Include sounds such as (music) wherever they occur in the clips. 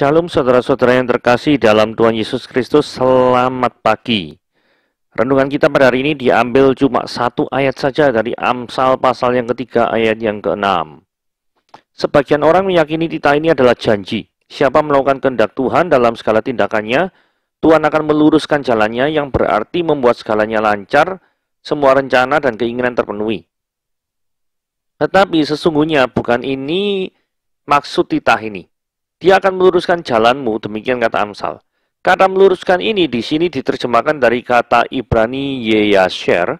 Shalom saudara-saudara yang terkasih dalam Tuhan Yesus Kristus, selamat pagi. Renungan kita pada hari ini diambil cuma satu ayat saja dari Amsal pasal yang ketiga ayat yang keenam. Sebagian orang meyakini tita ini adalah janji. Siapa melakukan kehendak Tuhan dalam segala tindakannya, Tuhan akan meluruskan jalannya yang berarti membuat segalanya lancar, semua rencana dan keinginan terpenuhi. Tetapi sesungguhnya bukan ini maksud titah ini. Dia akan meluruskan jalanmu, demikian kata Amsal. Kata meluruskan ini di sini diterjemahkan dari kata Ibrani Yeyasher,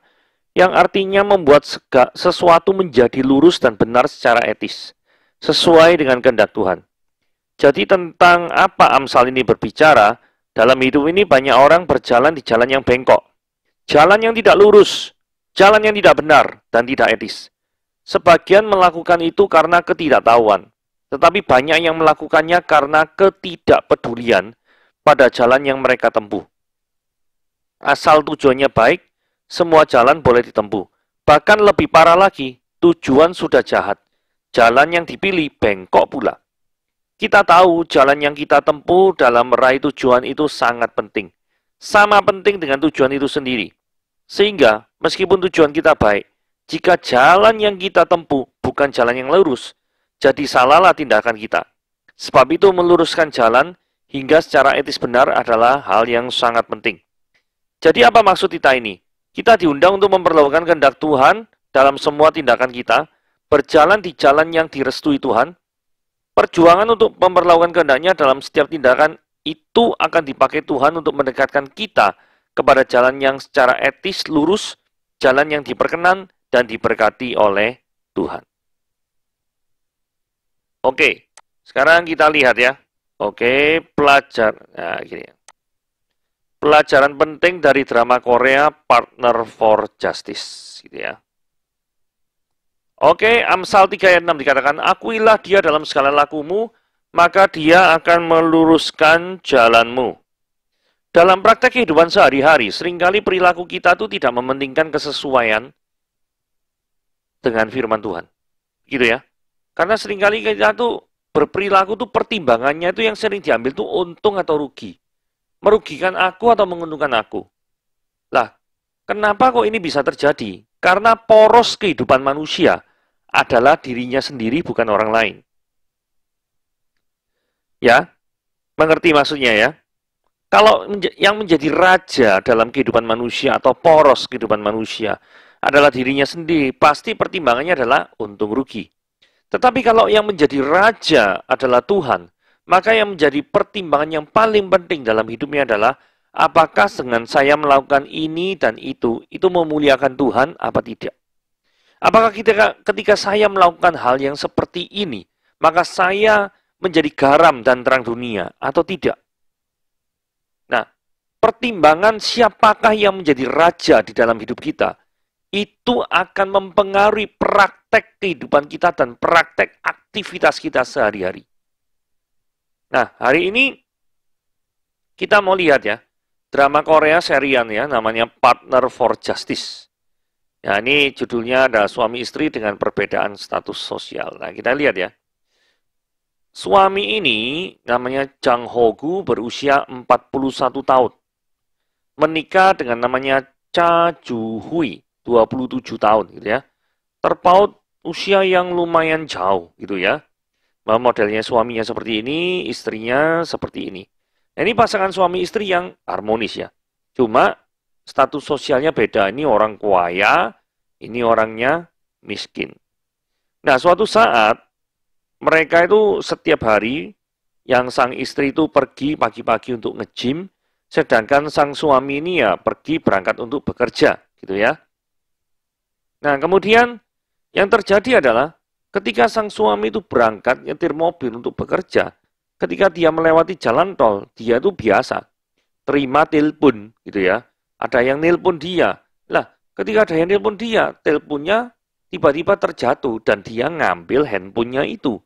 yang artinya membuat sesuatu menjadi lurus dan benar secara etis, sesuai dengan kehendak Tuhan. Jadi tentang apa Amsal ini berbicara, dalam hidup ini banyak orang berjalan di jalan yang bengkok, jalan yang tidak lurus, jalan yang tidak benar, dan tidak etis. Sebagian melakukan itu karena ketidaktahuan. Tetapi banyak yang melakukannya karena ketidakpedulian pada jalan yang mereka tempuh. Asal tujuannya baik, semua jalan boleh ditempuh. Bahkan lebih parah lagi, tujuan sudah jahat. Jalan yang dipilih bengkok pula. Kita tahu jalan yang kita tempuh dalam meraih tujuan itu sangat penting. Sama penting dengan tujuan itu sendiri. Sehingga, meskipun tujuan kita baik, jika jalan yang kita tempuh bukan jalan yang lurus, jadi salahlah tindakan kita. Sebab itu meluruskan jalan hingga secara etis benar adalah hal yang sangat penting. Jadi apa maksud kita ini? Kita diundang untuk memperlakukan kehendak Tuhan dalam semua tindakan kita, berjalan di jalan yang direstui Tuhan. Perjuangan untuk memperlakukan kehendaknya dalam setiap tindakan itu akan dipakai Tuhan untuk mendekatkan kita kepada jalan yang secara etis lurus, jalan yang diperkenan dan diberkati oleh Tuhan. Oke, sekarang kita lihat ya. Oke, pelajar. Nah, gini. Pelajaran penting dari drama Korea Partner for Justice, gitu ya. Oke, Amsal 3 ayat 6 dikatakan, Akuilah dia dalam segala lakumu, maka dia akan meluruskan jalanmu. Dalam praktek kehidupan sehari-hari, seringkali perilaku kita itu tidak mementingkan kesesuaian dengan firman Tuhan. Gitu ya. Karena seringkali kita tuh berperilaku tuh pertimbangannya itu yang sering diambil tuh untung atau rugi. Merugikan aku atau menguntungkan aku. Lah, kenapa kok ini bisa terjadi? Karena poros kehidupan manusia adalah dirinya sendiri bukan orang lain. Ya, mengerti maksudnya ya? Kalau yang menjadi raja dalam kehidupan manusia atau poros kehidupan manusia adalah dirinya sendiri, pasti pertimbangannya adalah untung rugi. Tetapi kalau yang menjadi raja adalah Tuhan, maka yang menjadi pertimbangan yang paling penting dalam hidupnya adalah apakah dengan saya melakukan ini dan itu, itu memuliakan Tuhan apa tidak. Apakah kita ketika saya melakukan hal yang seperti ini, maka saya menjadi garam dan terang dunia atau tidak? Nah, pertimbangan siapakah yang menjadi raja di dalam hidup kita – itu akan mempengaruhi praktek kehidupan kita dan praktek aktivitas kita sehari-hari. Nah, hari ini kita mau lihat ya, drama Korea serian ya, namanya Partner for Justice. Ya, ini judulnya ada suami istri dengan perbedaan status sosial. Nah, kita lihat ya. Suami ini namanya Jang Hogu berusia 41 tahun. Menikah dengan namanya Cha Ju Hui. 27 tahun gitu ya. Terpaut usia yang lumayan jauh gitu ya. Bahwa modelnya suaminya seperti ini, istrinya seperti ini. Nah, ini pasangan suami istri yang harmonis ya. Cuma status sosialnya beda. Ini orang kaya, ini orangnya miskin. Nah, suatu saat mereka itu setiap hari yang sang istri itu pergi pagi-pagi untuk nge-gym, sedangkan sang suami ini ya pergi berangkat untuk bekerja, gitu ya. Nah, kemudian yang terjadi adalah ketika sang suami itu berangkat nyetir mobil untuk bekerja, ketika dia melewati jalan tol, dia itu biasa terima telepon gitu ya. Ada yang nelpon dia. Lah, ketika ada yang nelpon dia, teleponnya tiba-tiba terjatuh dan dia ngambil handphonenya itu.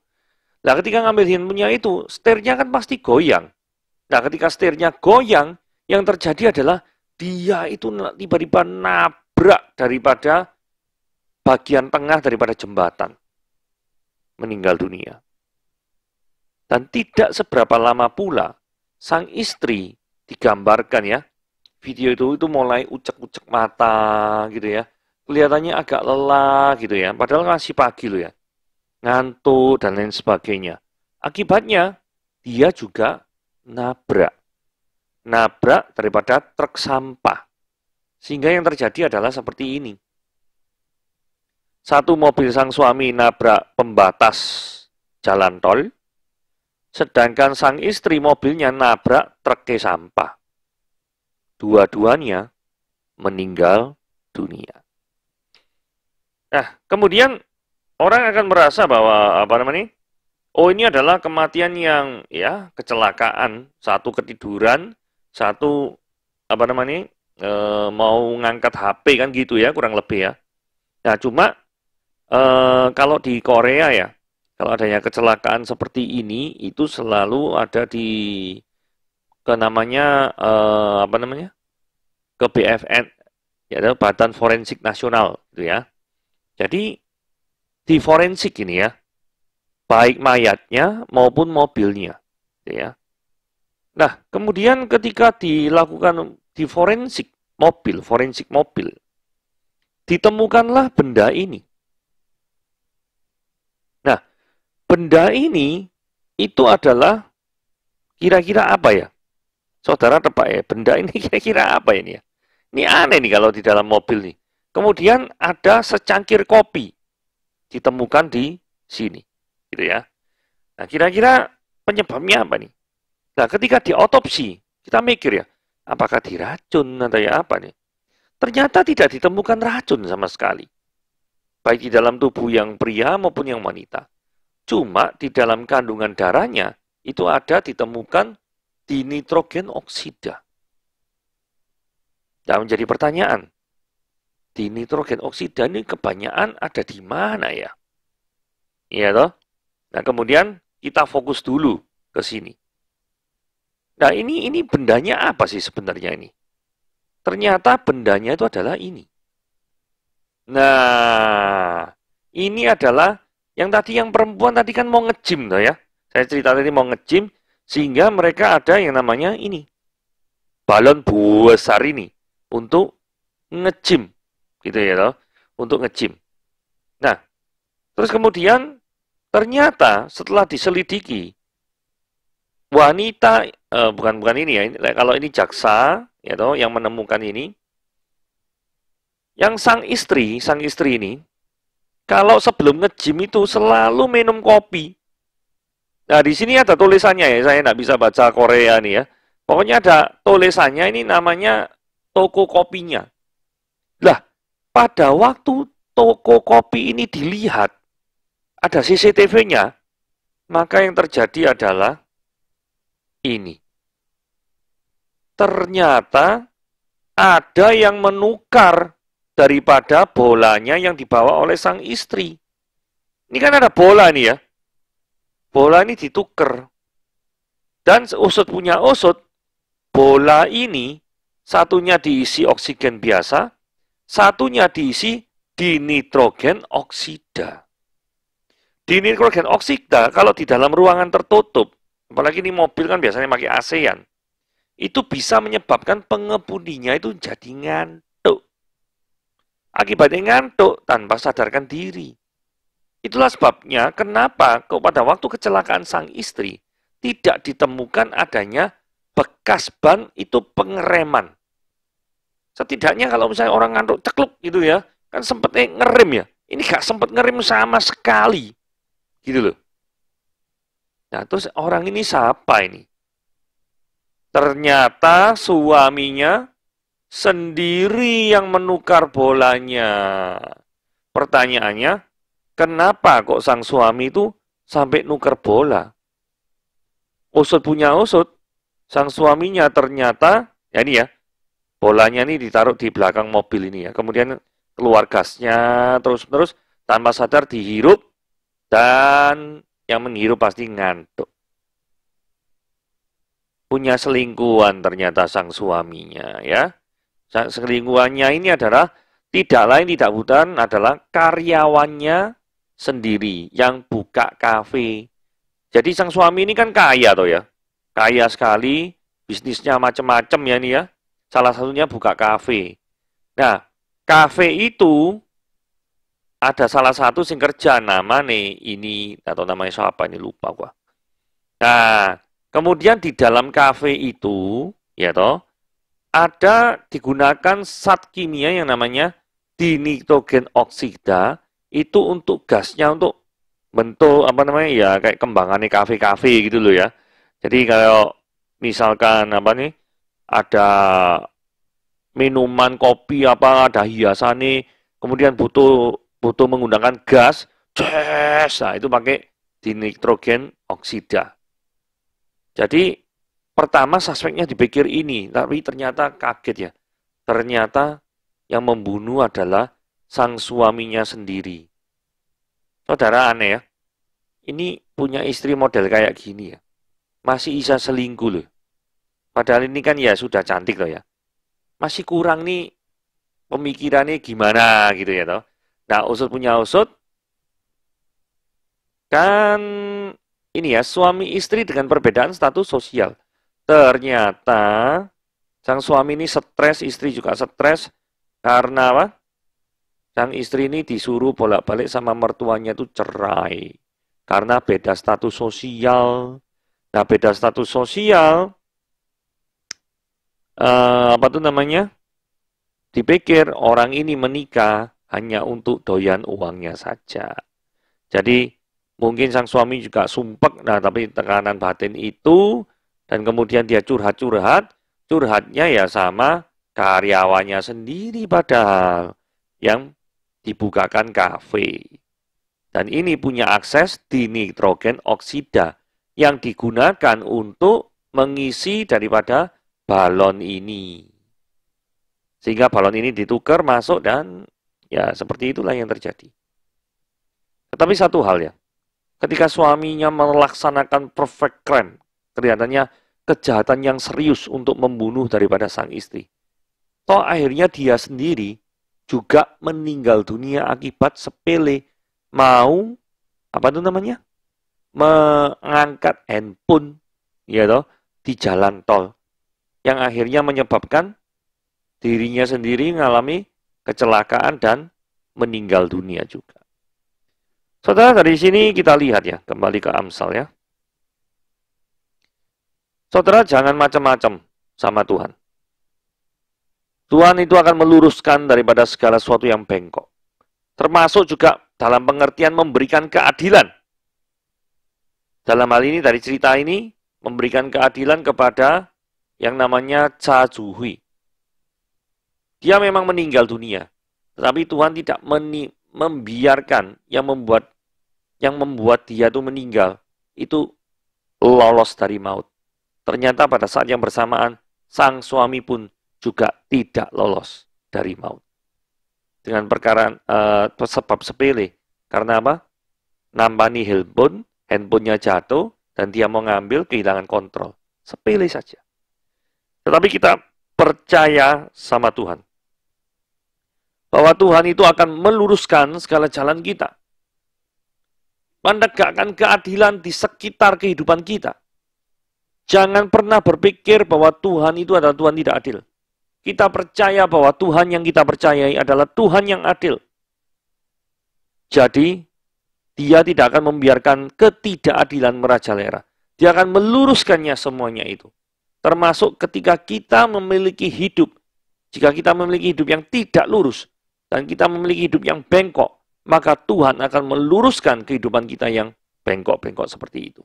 Lah, ketika ngambil handphonenya itu, setirnya kan pasti goyang. Nah, ketika setirnya goyang, yang terjadi adalah dia itu tiba-tiba nabrak daripada bagian tengah daripada jembatan meninggal dunia. Dan tidak seberapa lama pula sang istri digambarkan ya, video itu itu mulai ucek-ucek mata gitu ya. Kelihatannya agak lelah gitu ya, padahal masih pagi loh ya. Ngantuk dan lain sebagainya. Akibatnya dia juga nabrak. Nabrak daripada truk sampah. Sehingga yang terjadi adalah seperti ini. Satu mobil sang suami nabrak pembatas jalan tol, sedangkan sang istri mobilnya nabrak truk sampah. Dua-duanya meninggal dunia. Nah, kemudian orang akan merasa bahwa apa namanya? Oh, ini adalah kematian yang ya kecelakaan, satu ketiduran, satu apa namanya? E, mau ngangkat HP kan gitu ya, kurang lebih ya. Nah, cuma Eh, kalau di Korea ya, kalau adanya kecelakaan seperti ini itu selalu ada di ke namanya uh, apa namanya ke BFN ya ada Badan Forensik Nasional gitu ya. Jadi di forensik ini ya baik mayatnya maupun mobilnya gitu ya. Nah, kemudian ketika dilakukan di forensik mobil, forensik mobil, ditemukanlah benda ini. benda ini itu adalah kira-kira apa ya? Saudara tebak ya, benda ini (laughs) kira-kira apa ini ya? Ini aneh nih kalau di dalam mobil nih. Kemudian ada secangkir kopi ditemukan di sini, gitu ya. Nah, kira-kira penyebabnya apa nih? Nah, ketika diotopsi, kita mikir ya, apakah diracun atau ya apa nih? Ternyata tidak ditemukan racun sama sekali. Baik di dalam tubuh yang pria maupun yang wanita. Cuma di dalam kandungan darahnya itu ada ditemukan dinitrogen oksida. dan menjadi pertanyaan, dinitrogen oksida ini kebanyakan ada di mana ya? Iya toh? Nah, kemudian kita fokus dulu ke sini. Nah, ini ini bendanya apa sih sebenarnya ini? Ternyata bendanya itu adalah ini. Nah, ini adalah yang tadi yang perempuan tadi kan mau ngejim toh ya. Saya cerita tadi mau ngejim sehingga mereka ada yang namanya ini. Balon besar ini untuk ngejim gitu ya loh, untuk ngejim. Nah, terus kemudian ternyata setelah diselidiki wanita eh, bukan bukan ini ya, ini, kalau ini jaksa ya toh yang menemukan ini yang sang istri, sang istri ini kalau sebelum nge itu selalu minum kopi. Nah, di sini ada tulisannya ya, saya tidak bisa baca Korea nih ya. Pokoknya ada tulisannya, ini namanya toko kopinya. Lah, pada waktu toko kopi ini dilihat, ada CCTV-nya, maka yang terjadi adalah ini. Ternyata ada yang menukar daripada bolanya yang dibawa oleh sang istri. Ini kan ada bola nih ya. Bola ini dituker Dan usut punya usut, bola ini satunya diisi oksigen biasa, satunya diisi dinitrogen oksida. Dinitrogen oksida kalau di dalam ruangan tertutup, apalagi ini mobil kan biasanya pakai ASEAN, itu bisa menyebabkan pengemudinya itu jadi ngantuk. Akibatnya ngantuk tanpa sadarkan diri. Itulah sebabnya kenapa pada waktu kecelakaan sang istri tidak ditemukan adanya bekas ban itu pengereman. Setidaknya kalau misalnya orang ngantuk cekluk gitu ya, kan sempet ngerem ya. Ini gak sempat ngerem sama sekali. Gitu loh. Nah terus orang ini siapa ini? Ternyata suaminya sendiri yang menukar bolanya. Pertanyaannya, kenapa kok sang suami itu sampai nuker bola? Usut punya usut, sang suaminya ternyata, ya ini ya, bolanya ini ditaruh di belakang mobil ini ya. Kemudian keluar gasnya terus-menerus tanpa sadar dihirup dan yang menghirup pasti ngantuk. Punya selingkuhan ternyata sang suaminya ya. Selingkuhannya ini adalah tidak lain tidak bukan adalah karyawannya sendiri yang buka kafe. Jadi sang suami ini kan kaya toh ya. Kaya sekali, bisnisnya macam-macam ya nih ya. Salah satunya buka kafe. Nah, kafe itu ada salah satu sing kerja nama nih ini atau namanya siapa ini lupa gua. Nah, kemudian di dalam kafe itu ya toh ada digunakan sat kimia yang namanya dinitrogen oksida itu untuk gasnya untuk bentuk apa namanya ya kayak kembangannya kafe-kafe gitu loh ya. Jadi kalau misalkan apa nih ada minuman kopi apa ada hiasan nih kemudian butuh butuh menggunakan gas ces nah itu pakai dinitrogen oksida. Jadi Pertama suspeknya dipikir ini, tapi ternyata kaget ya. Ternyata yang membunuh adalah sang suaminya sendiri. Saudara aneh ya. Ini punya istri model kayak gini ya. Masih bisa selingkuh loh. Padahal ini kan ya sudah cantik loh ya. Masih kurang nih pemikirannya gimana gitu ya toh. Nah, usut punya usut kan ini ya suami istri dengan perbedaan status sosial. Ternyata sang suami ini stres, istri juga stres karena apa? Sang istri ini disuruh bolak-balik sama mertuanya itu cerai karena beda status sosial. Nah, beda status sosial eh, apa tuh namanya? Dipikir orang ini menikah hanya untuk doyan uangnya saja. Jadi mungkin sang suami juga sumpek, nah tapi tekanan batin itu dan kemudian dia curhat-curhat, curhatnya ya sama karyawannya sendiri padahal yang dibukakan kafe. Dan ini punya akses di nitrogen oksida yang digunakan untuk mengisi daripada balon ini. Sehingga balon ini ditukar masuk dan ya seperti itulah yang terjadi. Tetapi satu hal ya, ketika suaminya melaksanakan perfect crime, kelihatannya kejahatan yang serius untuk membunuh daripada sang istri. Toh akhirnya dia sendiri juga meninggal dunia akibat sepele mau apa itu namanya mengangkat handphone ya toh di jalan tol yang akhirnya menyebabkan dirinya sendiri mengalami kecelakaan dan meninggal dunia juga. Saudara dari sini kita lihat ya kembali ke Amsal ya. Saudara jangan macam-macam sama Tuhan. Tuhan itu akan meluruskan daripada segala sesuatu yang bengkok. Termasuk juga dalam pengertian memberikan keadilan. Dalam hal ini dari cerita ini memberikan keadilan kepada yang namanya Cha Juhui. Dia memang meninggal dunia, tetapi Tuhan tidak membiarkan yang membuat yang membuat dia itu meninggal itu lolos dari maut. Ternyata pada saat yang bersamaan, sang suami pun juga tidak lolos dari maut. Dengan perkara uh, sebab sepele. Karena apa? Nampani handphone, handphonenya jatuh, dan dia mau ngambil kehilangan kontrol. Sepele saja. Tetapi kita percaya sama Tuhan. Bahwa Tuhan itu akan meluruskan segala jalan kita. Menegakkan keadilan di sekitar kehidupan kita. Jangan pernah berpikir bahwa Tuhan itu adalah Tuhan tidak adil. Kita percaya bahwa Tuhan yang kita percayai adalah Tuhan yang adil. Jadi, dia tidak akan membiarkan ketidakadilan merajalela. Dia akan meluruskannya semuanya itu. Termasuk ketika kita memiliki hidup. Jika kita memiliki hidup yang tidak lurus, dan kita memiliki hidup yang bengkok, maka Tuhan akan meluruskan kehidupan kita yang bengkok-bengkok seperti itu.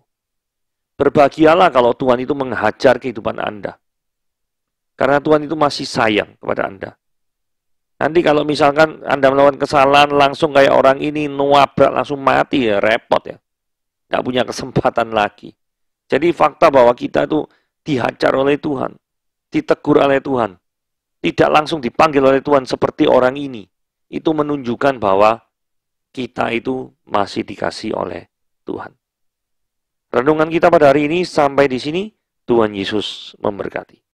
Berbahagialah kalau Tuhan itu menghajar kehidupan Anda. Karena Tuhan itu masih sayang kepada Anda. Nanti kalau misalkan Anda melakukan kesalahan langsung kayak orang ini nuabrak langsung mati ya repot ya. Tidak punya kesempatan lagi. Jadi fakta bahwa kita itu dihajar oleh Tuhan, ditegur oleh Tuhan, tidak langsung dipanggil oleh Tuhan seperti orang ini. Itu menunjukkan bahwa kita itu masih dikasih oleh Tuhan. Renungan kita pada hari ini sampai di sini. Tuhan Yesus memberkati.